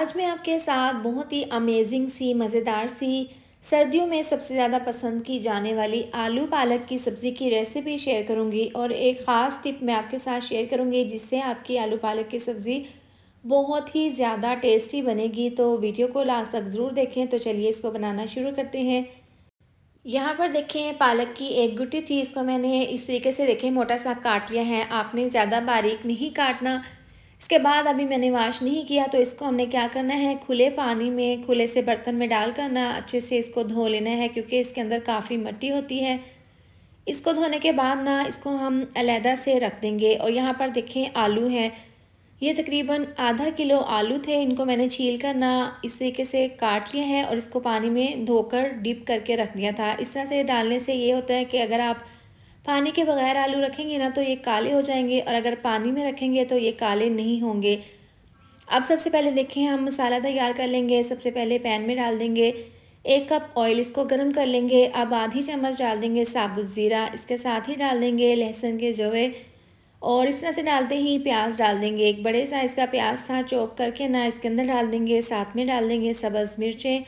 आज मैं आपके साथ बहुत ही अमेजिंग सी मज़ेदार सी सर्दियों में सबसे ज़्यादा पसंद की जाने वाली आलू पालक की सब्ज़ी की रेसिपी शेयर करूँगी और एक ख़ास टिप मैं आपके साथ शेयर करूँगी जिससे आपकी आलू पालक की सब्ज़ी बहुत ही ज़्यादा टेस्टी बनेगी तो वीडियो को लास्ट तक ज़रूर देखें तो चलिए इसको बनाना शुरू करते हैं यहाँ पर देखें पालक की एक गुटी थी इसको मैंने इस तरीके से देखें मोटा सा काट लिया है आपने ज़्यादा बारीक नहीं काटना इसके बाद अभी मैंने वाश नहीं किया तो इसको हमने क्या करना है खुले पानी में खुले से बर्तन में डाल करना अच्छे से इसको धो लेना है क्योंकि इसके अंदर काफ़ी मट्टी होती है इसको धोने के बाद ना इसको हम अलहदा से रख देंगे और यहाँ पर देखें आलू हैं ये तकरीबन आधा किलो आलू थे इनको मैंने छील कर ना इस तरीके से काट लिया है और इसको पानी में धोकर डिप करके रख दिया था इस तरह से डालने से ये होता है कि अगर आप पानी के बगैर आलू रखेंगे ना तो ये काले हो जाएंगे और अगर पानी में रखेंगे तो ये काले नहीं होंगे अब सबसे पहले देखें हम मसाला तैयार कर लेंगे सबसे पहले पैन में डाल देंगे एक कप ऑयल इसको गर्म कर लेंगे अब आधी चम्मच डाल देंगे साबुत ज़ीरा इसके साथ ही डाल देंगे लहसुन के जवे और इस तरह से डालते ही प्याज डाल देंगे एक बड़े साइज़ का प्याज था चॉप करके ना इसके अंदर डाल देंगे साथ में डाल देंगे सब्ज़ मिर्चें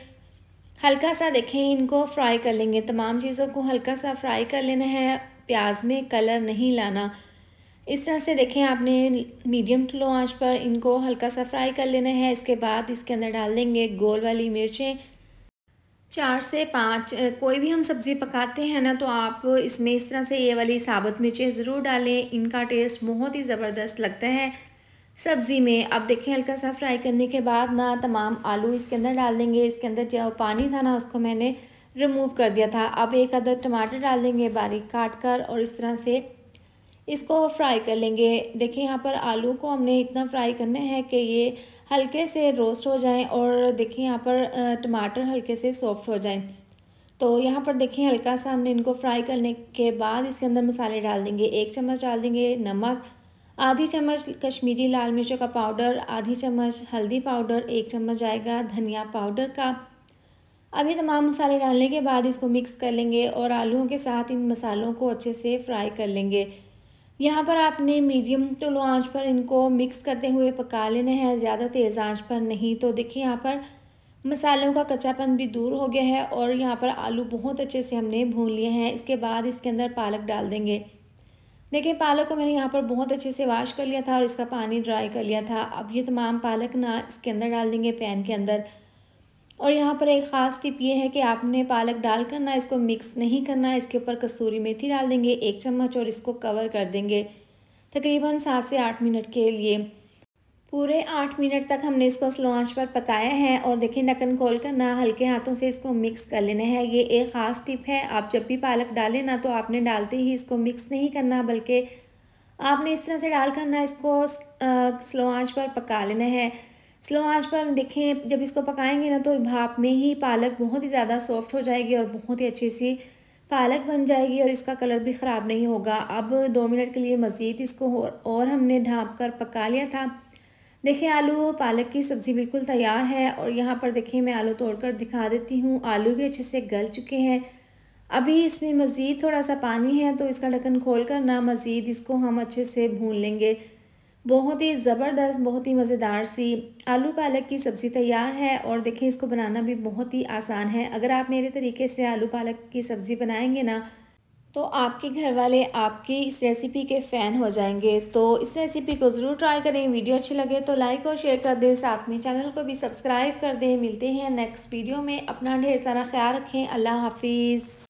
हल्का सा देखें इनको फ्राई कर लेंगे तमाम चीज़ों को हल्का सा फ्राई कर लेना है प्याज में कलर नहीं लाना इस तरह से देखें आपने मीडियम लो आंच पर इनको हल्का सा फ्राई कर लेना है इसके बाद इसके अंदर डाल देंगे गोल वाली मिर्चें चार से पाँच कोई भी हम सब्ज़ी पकाते हैं ना तो आप इसमें इस तरह से ये वाली साबुत मिर्चें ज़रूर डालें इनका टेस्ट बहुत ही ज़बरदस्त लगता है सब्ज़ी में अब देखें हल्का सा फ्राई करने के बाद ना तमाम आलू इसके अंदर डाल देंगे इसके अंदर जो पानी था ना उसको मैंने रिमूव कर दिया था अब एक अदर टमाटर डाल देंगे बारीक काट कर और इस तरह से इसको फ्राई कर लेंगे देखिए यहाँ पर आलू को हमने इतना फ्राई करना है कि ये हल्के से रोस्ट हो जाएं और देखिए यहाँ पर टमाटर हल्के से सॉफ्ट हो जाएं तो यहाँ पर देखिए हल्का सा हमने इनको फ्राई करने के बाद इसके अंदर मसाले डाल देंगे एक चम्मच डाल देंगे नमक आधी चम्मच कश्मीरी लाल मिर्चों का पाउडर आधी चम्मच हल्दी पाउडर एक चम्मच आएगा धनिया पाउडर का अब ये तमाम मसाले डालने के बाद इसको मिक्स कर लेंगे और आलूओं के साथ इन मसालों को अच्छे से फ्राई कर लेंगे यहाँ पर आपने मीडियम टू लो आंच पर इनको मिक्स करते हुए पका लेना है ज़्यादा तेज़ आंच पर नहीं तो देखिए यहाँ पर मसालों का कच्चापन भी दूर हो गया है और यहाँ पर आलू बहुत अच्छे से हमने भून लिए हैं इसके बाद इसके अंदर पालक डाल देंगे देखिए पालक को मैंने यहाँ पर बहुत अच्छे से वाश कर लिया था और इसका पानी ड्राई कर लिया था अब ये तमाम पालक ना इसके अंदर डाल देंगे पैन के अंदर और यहाँ पर एक ख़ास टिप ये है कि आपने पालक डाल करना इसको मिक्स नहीं करना इसके ऊपर कसूरी मेथी डाल देंगे एक चम्मच और इसको कवर कर देंगे तकरीबन सात से आठ मिनट के लिए पूरे आठ मिनट तक हमने इसको स्लो आंच पर पकाया है और देखिए ढक्कन खोल कर ना हल्के हाथों से इसको मिक्स कर लेना है ये एक ख़ास टिप है आप जब भी पालक डालें ना तो आपने डालते ही इसको मिक्स नहीं करना बल्कि आपने इस तरह से डाल कर ना इसको स्लो आंच पर पका लेना है स्लो आंच पर देखें जब इसको पकाएंगे ना तो भाप में ही पालक बहुत ही ज़्यादा सॉफ्ट हो जाएगी और बहुत ही अच्छी सी पालक बन जाएगी और इसका कलर भी ख़राब नहीं होगा अब दो मिनट के लिए मज़ीद इसको और हमने ढाँप कर पका लिया था देखें आलू पालक की सब्ज़ी बिल्कुल तैयार है और यहाँ पर देखें मैं आलू तोड़ कर दिखा देती हूँ आलू भी अच्छे से गल चुके हैं अभी इसमें मज़ीद थोड़ा सा पानी है तो इसका ढक्कन खोल कर ना मज़ीद इसको हम अच्छे से भून लेंगे बहुत ही ज़बरदस्त बहुत ही मज़ेदार सी आलू पालक की सब्ज़ी तैयार है और देखें इसको बनाना भी बहुत ही आसान है अगर आप मेरे तरीके से आलू पालक की सब्ज़ी बनाएंगे ना तो आपके घर वाले आपकी इस रेसिपी के फ़ैन हो जाएंगे तो इस रेसिपी को ज़रूर ट्राई करें वीडियो अच्छी लगे तो लाइक और शेयर कर दें साथ में चैनल को भी सब्सक्राइब कर दें मिलते हैं नेक्स्ट वीडियो में अपना ढेर सारा ख्याल रखें अल्लाह हाफिज़